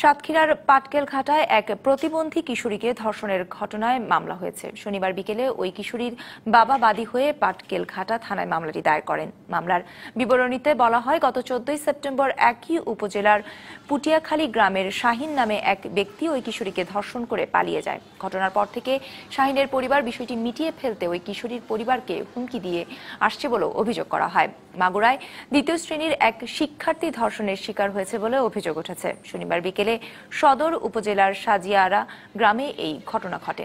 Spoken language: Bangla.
সাতক্ষীরার পাটকেলঘাটায় এক প্রতিবন্ধী কিশোরীকে ধর্ষণের ঘটনায় মামলা হয়েছে শনিবার বিকেলে ওই কিশোরীর বাবা বাদী হয়ে পাটকেলঘাটা থানায় মামলাটি দায়ের করেন মামলার বিবরণীতে বলা হয় গত চোদ্দই সেপ্টেম্বর একই উপজেলার পুটিয়াখালী গ্রামের শাহিন নামে এক ব্যক্তি ওই কিশোরীকে ধর্ষণ করে পালিয়ে যায় ঘটনার পর থেকে শাহিনের পরিবার বিষয়টি মিটিয়ে ফেলতে ওই কিশোরীর পরিবারকে হুমকি দিয়ে আসছে বলেও অভিযোগ করা হয় মাগুরায় দ্বিতীয় শ্রেণীর এক শিক্ষার্থী ধর্ষণের শিকার হয়েছে বলে অভিযোগ উঠেছে শনিবার বিকেল বিকেলে সদর উপজেলার সাজিয়ারা গ্রামে এই ঘটনা ঘটে